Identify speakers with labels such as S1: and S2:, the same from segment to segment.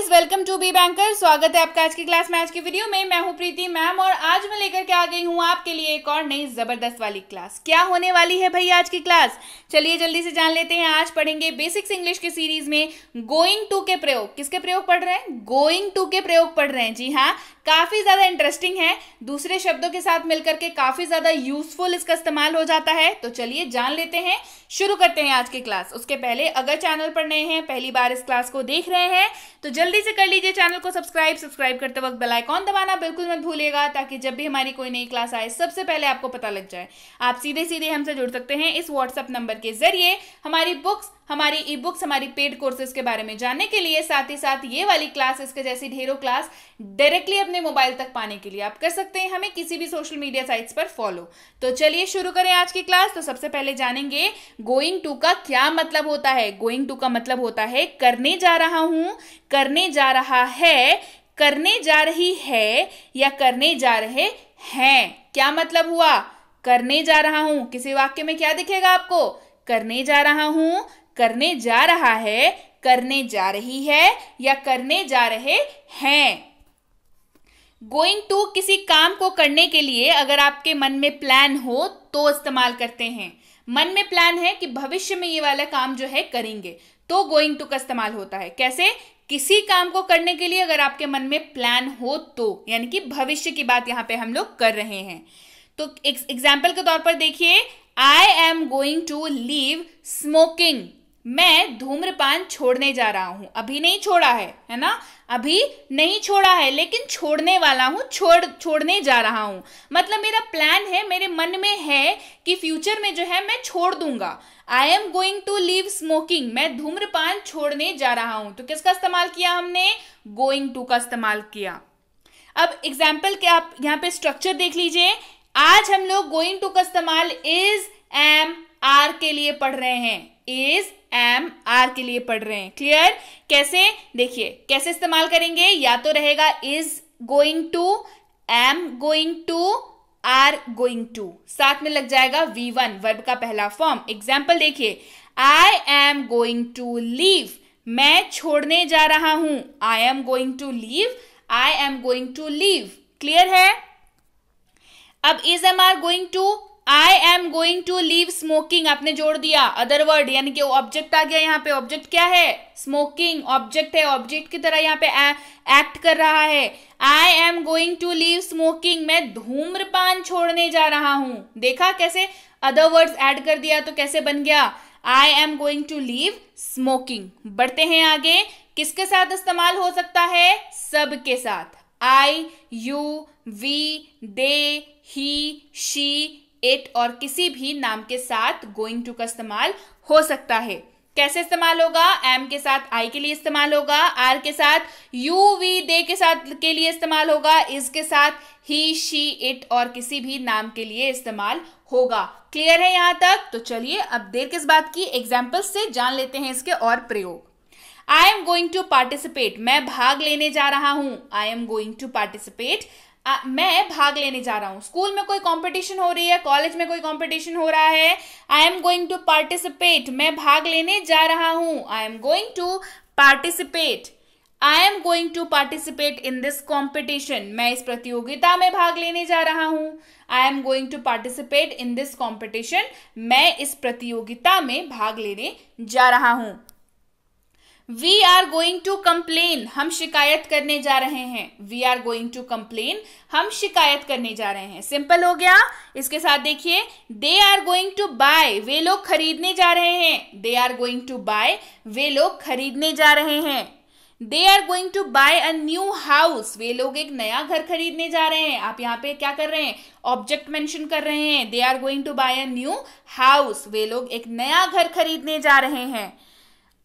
S1: Guys welcome to B banker स्वागत है आपका आज की क्लास मैच की वीडियो में मैं हूं प्रीति मैम और आज मैं लेकर के आ गई हूं आपके लिए एक और नई जबरदस्त वाली क्लास क्या होने वाली है भाई आज की क्लास चलिए जल्दी से जान लेते हैं आज पढ़ेंगे बेसिक्स इंग्लिश के सीरीज में गोइंग टू के प्रयोग किसके प्रयोग पढ़ रहे हैं गोइंग टू के प्रयोग पढ़ रहे हैं जी हाँ काफ़ी ज़्यादा इंटरेस्टिंग है दूसरे शब्दों के साथ मिलकर के काफ़ी ज़्यादा यूजफुल इसका इस्तेमाल हो जाता है तो चलिए जान लेते हैं शुरू करते हैं आज की क्लास उसके पहले अगर चैनल पर नए हैं पहली बार इस क्लास को देख रहे हैं तो जल्दी से कर लीजिए चैनल को सब्सक्राइब सब्सक्राइब करते वक्त बेल आइकॉन दबाना बिल्कुल मत भूलिएगा ताकि जब भी हमारी कोई नई क्लास आए सबसे पहले आपको पता लग जाए आप सीधे सीधे हमसे जुड़ सकते हैं इस व्हाट्सअप नंबर के जरिए हमारी बुक्स हमारी ई बुक्स हमारी पेड कोर्सेज के बारे में जानने के लिए साथ ही साथ ये वाली क्लास इसके जैसी ढेरों क्लास डायरेक्टली अपने मोबाइल तक पाने के लिए आप कर सकते हैं हमें किसी भी सोशल मीडिया साइट्स पर फॉलो तो चलिए शुरू करें आज की क्लास तो सबसे पहले जानेंगे गोइंग टू का क्या मतलब होता है गोइंग टू का मतलब होता है करने जा रहा हूं करने जा रहा है करने जा रही है या करने जा रहे हैं क्या मतलब हुआ करने जा रहा हूं किसी वाक्य में क्या दिखेगा आपको करने जा रहा हूं करने जा रहा है करने जा रही है या करने जा रहे हैं गोइंग टू किसी काम को करने के लिए अगर आपके मन में प्लान हो तो इस्तेमाल करते हैं मन में प्लान है कि भविष्य में ये वाला काम जो है करेंगे तो गोइंग टू का इस्तेमाल होता है कैसे किसी काम को करने के लिए अगर आपके मन में प्लान हो तो यानी कि भविष्य की बात यहां पे हम लोग कर रहे हैं तो एग्जाम्पल के तौर पर देखिए I am going to leave smoking मैं धूम्रपान छोड़ने जा रहा हूं अभी नहीं छोड़ा है है ना अभी नहीं छोड़ा है लेकिन छोड़ने वाला हूं छोड़ छोड़ने जा रहा हूं मतलब मेरा प्लान है मेरे मन में है कि फ्यूचर में जो है मैं छोड़ दूंगा I am going to leave smoking मैं धूम्रपान छोड़ने जा रहा हूं तो किसका इस्तेमाल किया हमने गोइंग टू का इस्तेमाल किया अब एग्जाम्पल के आप यहाँ पे स्ट्रक्चर देख लीजिए आज हम लोग गोइंग टू का इस्तेमाल इज एम आर के लिए पढ़ रहे हैं इज एम आर के लिए पढ़ रहे हैं क्लियर कैसे देखिए कैसे इस्तेमाल करेंगे या तो रहेगा is going to am going to are going to साथ में लग जाएगा वी वन वर्ब का पहला फॉर्म एग्जाम्पल देखिए I am going to leave मैं छोड़ने जा रहा हूं I am going to leave I am going to leave clear है अब is am are going to I am going to leave smoking आपने जोड़ दिया अदर वर्ड यानी कि ऑब्जेक्ट आ गया यहाँ पे ऑब्जेक्ट क्या है स्मोकिंग ऑब्जेक्ट है ऑब्जेक्ट की तरह यहाँ पे एक्ट कर रहा है I am going to leave smoking मैं धूम्रपान छोड़ने जा रहा हूं देखा कैसे अदर वर्ड्स ऐड कर दिया तो कैसे बन गया I am going to leave smoking बढ़ते हैं आगे किसके साथ इस्तेमाल हो सकता है सबके साथ I you we they he she it और किसी भी नाम के साथ गोइंग टू का इस्तेमाल हो सकता है कैसे इस्तेमाल होगा एम के साथ आई के लिए इस्तेमाल होगा आर के साथ यू वी दे के साथ के लिए इस्तेमाल होगा इस के साथ ही शी इट और किसी भी नाम के लिए इस्तेमाल होगा क्लियर है यहां तक तो चलिए अब देर किस बात की एग्जाम्पल से जान लेते हैं इसके और प्रयोग I am going to participate मैं भाग लेने जा रहा हूं I am going to participate आ, मैं भाग लेने जा रहा हूँ स्कूल में कोई कंपटीशन हो रही है कॉलेज में कोई कंपटीशन हो रहा है I am going to participate मैं भाग लेने जा रहा हूँ I am going to participate I am going to participate in this competition मैं इस प्रतियोगिता में भाग लेने जा रहा हूँ I am going to participate in this competition मैं इस प्रतियोगिता में भाग लेने जा रहा हूँ we are going to complain हम शिकायत करने जा रहे हैं we are going to complain हम शिकायत करने जा रहे हैं सिंपल हो गया इसके साथ देखिए they are going to buy वे लोग खरीदने जा रहे हैं they are going to buy वे लोग खरीदने जा रहे हैं they are going to buy a new house वे लोग एक नया घर खरीदने जा रहे हैं आप यहाँ पे क्या कर रहे हैं ऑब्जेक्ट मेंशन कर रहे हैं they are going to buy a new house वे लोग एक नया घर खरीदने जा रहे हैं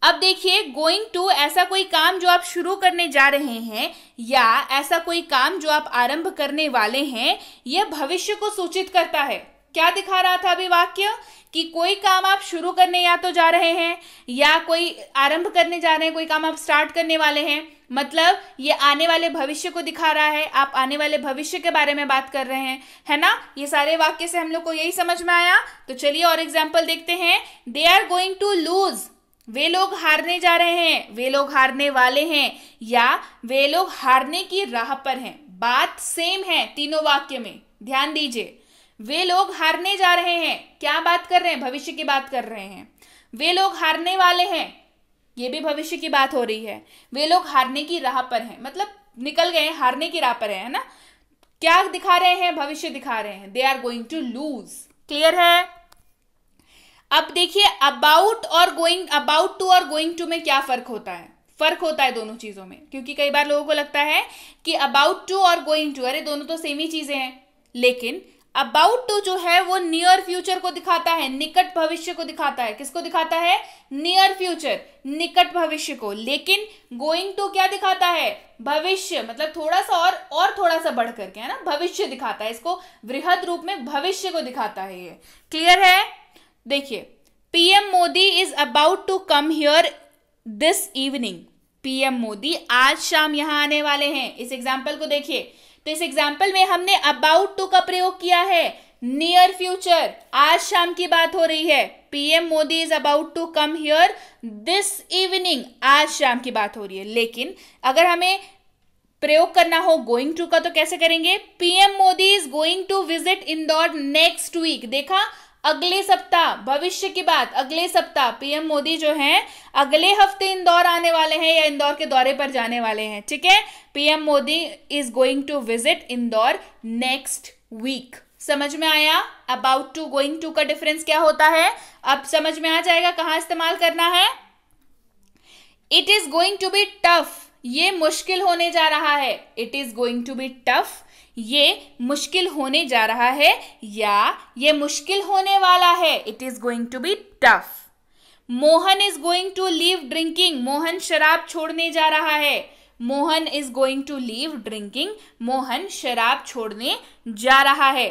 S1: अब देखिए गोइंग टू ऐसा कोई काम जो आप शुरू करने जा रहे हैं या ऐसा कोई काम जो आप आरंभ करने वाले हैं यह भविष्य को सूचित करता है क्या दिखा रहा था अभी वाक्य कि कोई काम आप शुरू करने या तो जा रहे हैं या कोई आरंभ करने जा रहे हैं कोई काम आप स्टार्ट करने वाले हैं मतलब ये आने वाले भविष्य को दिखा रहा है आप आने वाले भविष्य के बारे में बात कर रहे हैं है ना ये सारे वाक्य से हम लोग को यही समझ में आया तो चलिए और एग्जाम्पल देखते हैं they are going to lose वे लोग हारने जा रहे हैं वे लोग हारने वाले हैं या वे लोग हारने की राह पर हैं बात सेम है तीनों वाक्य में ध्यान दीजिए वे लोग हारने जा रहे हैं क्या बात कर रहे हैं भविष्य की बात कर रहे हैं वे लोग हारने वाले हैं ये भी भविष्य की बात हो रही है वे लोग हारने की राह पर हैं मतलब निकल गए हारने की राह पर है ना क्या दिखा रहे हैं भविष्य दिखा रहे हैं they are going to lose clear है अब देखिए अबाउट और गोइंग अबाउट टू और गोइंग टू में क्या फर्क होता है फर्क होता है दोनों चीजों में क्योंकि कई बार लोगों को लगता है कि अबाउट टू और गोइंग टू अरे दोनों तो सेम ही चीजें हैं लेकिन अबाउट टू जो है वो नियर फ्यूचर को दिखाता है निकट भविष्य को दिखाता है किसको दिखाता है नियर फ्यूचर निकट भविष्य को लेकिन गोइंग टू क्या दिखाता है भविष्य मतलब थोड़ा सा और और थोड़ा सा बढ़ करके है ना भविष्य दिखाता है इसको वृहद रूप में भविष्य को दिखाता है ये क्लियर है देखिए PM Modi is about to come here this evening PM Modi आज शाम यहां आने वाले हैं इस एग्जाम्पल को देखिए तो इस एग्जाम्पल में हमने अबाउट टू का प्रयोग किया है नियर फ्यूचर आज शाम की बात हो रही है PM Modi is about to come here this evening आज शाम की बात हो रही है लेकिन अगर हमें प्रयोग करना हो गोइंग टू का तो कैसे करेंगे PM Modi is going to visit Indore next week देखा अगले सप्ताह भविष्य की बात अगले सप्ताह पीएम मोदी जो हैं अगले हफ्ते इंदौर आने वाले हैं या इंदौर के दौरे पर जाने वाले हैं ठीक है PM Modi is going to visit Indore next week समझ में आया अबाउट टू गोइंग टू का डिफरेंस क्या होता है अब समझ में आ जाएगा कहां इस्तेमाल करना है it is going to be tough ये मुश्किल होने जा रहा है it is going to be tough ये मुश्किल होने जा रहा है या ये मुश्किल होने वाला है it is going to be tough Mohan is going to leave drinking Mohan शराब छोड़ने जा रहा है Mohan is going to leave drinking Mohan शराब छोड़ने जा रहा है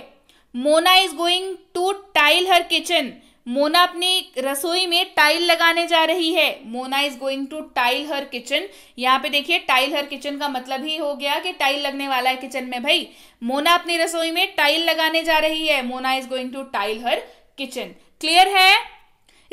S1: Mona is going to tile her kitchen Mona अपनी रसोई में टाइल लगाने जा रही है Mona is going to tile her kitchen यहाँ पे देखिए टाइल हर किचन का मतलब ही हो गया कि टाइल लगने वाला है किचन में भाई मोना अपनी रसोई में टाइल लगाने जा रही है Mona is going to tile her kitchen clear है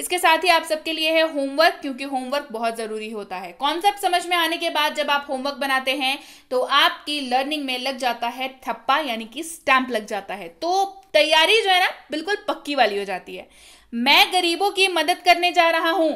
S1: इसके साथ ही आप सबके लिए है होमवर्क क्योंकि होमवर्क बहुत ज़रूरी होता है कॉन्सेप्ट समझ में आने के बाद जब आप होमवर्क बनाते हैं तो आपकी लर्निंग में लग जाता है थप्पा यानी कि स्टैंप लग जाता है तो तैयारी जो है ना बिल्कुल पक्की वाली हो जाती है मैं गरीबों की मदद करने जा रहा हूं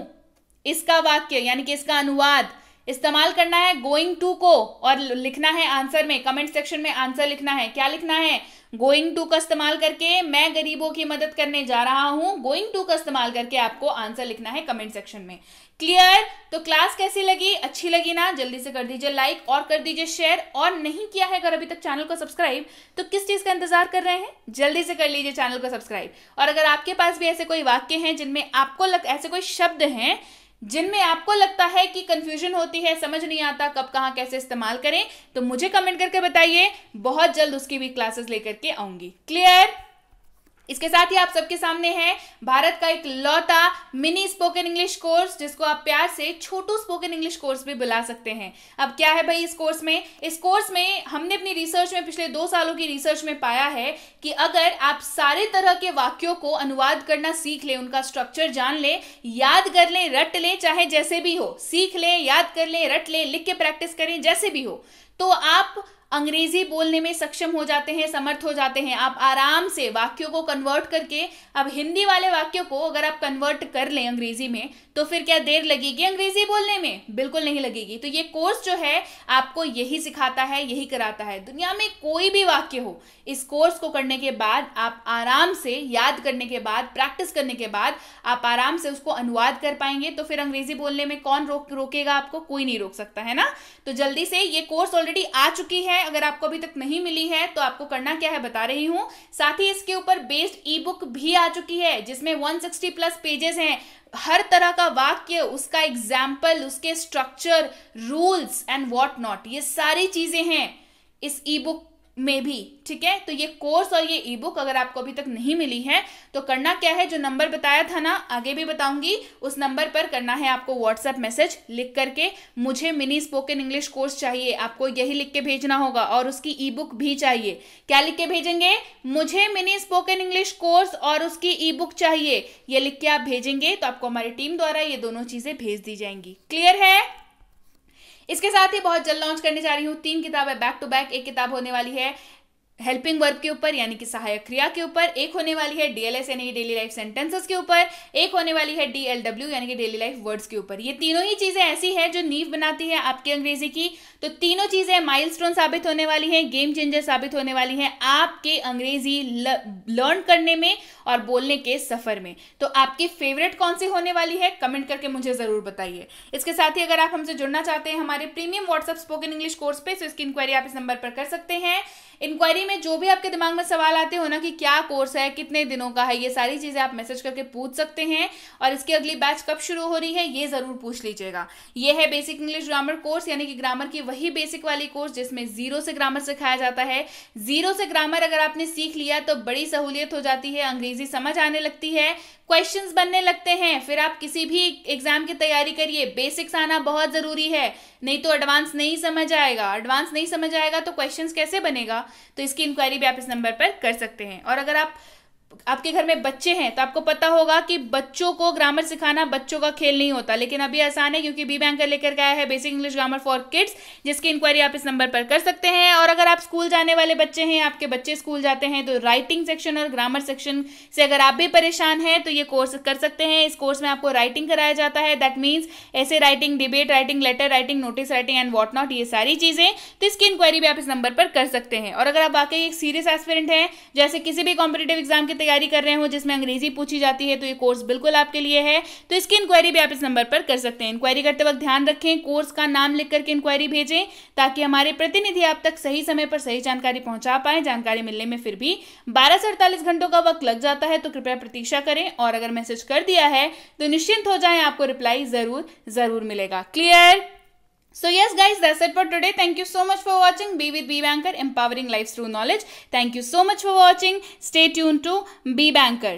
S1: इसका वाक्य यानी कि इसका अनुवाद इस्तेमाल करना है गोइंग टू को और लिखना है आंसर में कमेंट सेक्शन में आंसर लिखना है क्या लिखना है गोइंग टू का इस्तेमाल करके मैं गरीबों की मदद करने जा रहा हूं गोइंग टू का इस्तेमाल करके आपको आंसर लिखना है कमेंट सेक्शन में क्लियर तो क्लास कैसी लगी अच्छी लगी ना जल्दी से कर दीजिए लाइक और कर दीजिए शेयर और नहीं किया है अगर अभी तक चैनल को सब्सक्राइब तो किस चीज़ का इंतजार कर रहे हैं जल्दी से कर लीजिए चैनल को सब्सक्राइब और अगर आपके पास भी ऐसे कोई वाक्य हैं जिनमें आपको लग ऐसे कोई शब्द हैं जिनमें आपको लगता है कि कंफ्यूजन होती है समझ नहीं आता कब कहाँ कैसे इस्तेमाल करें तो मुझे कमेंट करके बताइए बहुत जल्द उसकी भी क्लासेस लेकर के आऊंगी क्लियर इसके साथ ही आप सबके सामने है भारत का एक लौता मिनी स्पोकन इंग्लिश कोर्स जिसको आप प्यार से छोटू स्पोकन इंग्लिश कोर्स भी बुला सकते हैं अब क्या है भाई इस कोर्स में इस कोर्स में हमने अपनी रिसर्च में पिछले दो सालों की रिसर्च में पाया है कि अगर आप सारे तरह के वाक्यों को अनुवाद करना सीख ले उनका स्ट्रक्चर जान ले याद कर ले रट ले चाहे जैसे भी हो सीख ले याद कर ले रट ले लिख के प्रैक्टिस करें जैसे भी हो तो आप अंग्रेजी बोलने में सक्षम हो जाते हैं समर्थ हो जाते हैं आप आराम से वाक्यों को कन्वर्ट करके अब हिंदी वाले वाक्यों को अगर आप कन्वर्ट कर लें अंग्रेजी में तो फिर क्या देर लगेगी अंग्रेजी बोलने में बिल्कुल नहीं लगेगी तो ये कोर्स जो है आपको यही सिखाता है यही कराता है दुनिया में कोई भी वाक्य हो इस कोर्स को करने के बाद आप आराम से याद करने के बाद प्रैक्टिस करने के बाद आप आराम से उसको अनुवाद कर पाएंगे तो फिर अंग्रेजी बोलने में कौन रोक रोकेगा आपको कोई नहीं रोक सकता है ना तो जल्दी से ये कोर्स ऑलरेडी आ चुकी है अगर आपको अभी तक नहीं मिली है तो आपको करना क्या है बता रही हूँ साथ ही इसके ऊपर बेस्ड ई बुक भी आ चुकी है जिसमें 160 प्लस पेजेस हैं हर तरह का वाक्य उसका एग्जाम्पल उसके structure rules and what not ये सारी चीजें हैं इस ई बुक में भी ठीक है तो ये कोर्स और ये ई बुक अगर आपको अभी तक नहीं मिली है तो करना क्या है जो नंबर बताया था ना आगे भी बताऊंगी उस नंबर पर करना है आपको व्हाट्सएप मैसेज लिख करके मुझे मिनी स्पोकन इंग्लिश कोर्स चाहिए आपको यही लिख के भेजना होगा और उसकी ई बुक भी चाहिए क्या लिख के भेजेंगे मुझे मिनी स्पोकन इंग्लिश कोर्स और उसकी ई बुक चाहिए ये लिख के आप भेजेंगे तो आपको हमारी टीम द्वारा ये दोनों चीजें भेज दी जाएंगी क्लियर है इसके साथ ही बहुत जल्द लॉन्च करने जा रही हूँ तीन किताबें बैक टू बैक एक किताब होने वाली है हेल्पिंग वर्ब के ऊपर यानी कि सहायक क्रिया के ऊपर एक होने वाली है डीएलएस यानी कि डेली लाइफ सेंटेंसेस के ऊपर एक होने वाली है डीएलडब्ल्यू यानी कि डेली लाइफ वर्ड्स के ऊपर ये तीनों ही चीजें ऐसी है जो नींव बनाती है आपकी अंग्रेजी की तो तीनों चीजें स्टोन साबित होने वाली है गेम चेंजर साबित होने वाली है आपके अंग्रेजी लर्न करने में और बोलने के सफर में तो आपकी फेवरेट कौन सी होने वाली है कमेंट करके मुझे जरूर बताइए इसके साथ ही अगर आप हमसे जुड़ना चाहते हैं हमारे premium WhatsApp spoken English course पे तो इसकी इंक्वायरी आप इस नंबर पर कर सकते हैं इंक्वायरी में जो भी आपके दिमाग में सवाल आते हो ना कि क्या कोर्स है कितने दिनों का है ये सारी चीज़ें आप मैसेज करके पूछ सकते हैं और इसकी अगली बैच कब शुरू हो रही है ये ज़रूर पूछ लीजिएगा ये है बेसिक इंग्लिश ग्रामर कोर्स यानी कि ग्रामर की वही बेसिक वाली कोर्स जिसमें ज़ीरो से ग्रामर सिखाया जाता है ज़ीरो से ग्रामर अगर आपने सीख लिया तो बड़ी सहूलियत हो जाती है अंग्रेज़ी समझ आने लगती है क्वेश्चंस बनने लगते हैं फिर आप किसी भी एग्जाम की तैयारी करिए बेसिक्स आना बहुत ज़रूरी है नहीं तो एडवांस नहीं समझ आएगा एडवांस नहीं समझ आएगा तो क्वेश्चंस कैसे बनेगा तो इसकी इंक्वायरी भी आप इस नंबर पर कर सकते हैं और अगर आप आपके घर में बच्चे हैं तो आपको पता होगा कि बच्चों को ग्रामर सिखाना बच्चों का खेल नहीं होता लेकिन अभी आसान है क्योंकि बी बैंकर लेकर आया है basic English grammar for kids जिसकी इंक्वायरी आप इस नंबर पर कर सकते हैं और अगर आप स्कूल जाने वाले बच्चे हैं आपके बच्चे स्कूल जाते हैं तो राइटिंग सेक्शन और ग्रामर सेक्शन से अगर आप भी परेशान हैं तो ये कोर्स कर सकते हैं इस कोर्स में आपको राइटिंग कराया जाता है दैट मीन्स ऐसे writing debate writing letter writing notice writing and what not ये सारी चीज़ें तो इसकी इंक्वायरी भी आप इस नंबर पर कर सकते हैं और अगर आप वाकई एक सीरियस एस्पिरेंट हैं जैसे किसी भी कॉम्पिटेटिव एग्जाम के तैयारी कर रहे हो जिसमें अंग्रेजी पूछी जाती है तो ये कोर्स बिल्कुल आपके लिए है तो इसकी इंक्वायरी भी आप इस नंबर पर कर सकते हैं इंक्वायरी करते वक्त ध्यान रखें कोर्स का नाम लिख करके इंक्वायरी भेजें ताकि हमारे प्रतिनिधि आप तक सही समय पर सही जानकारी पहुंचा पाए जानकारी मिलने में फिर भी बारह से अड़तालीस घंटों का वक्त लग जाता है तो कृपया प्रतीक्षा करें और अगर मैसेज कर दिया है तो निश्चिंत हो जाए आपको रिप्लाई जरूर जरूर मिलेगा clear So yes guys, that's it for today. Thank you so much for watching. Be with Be Banker, empowering lives through knowledge. Thank you so much for watching. Stay tuned to Be Banker.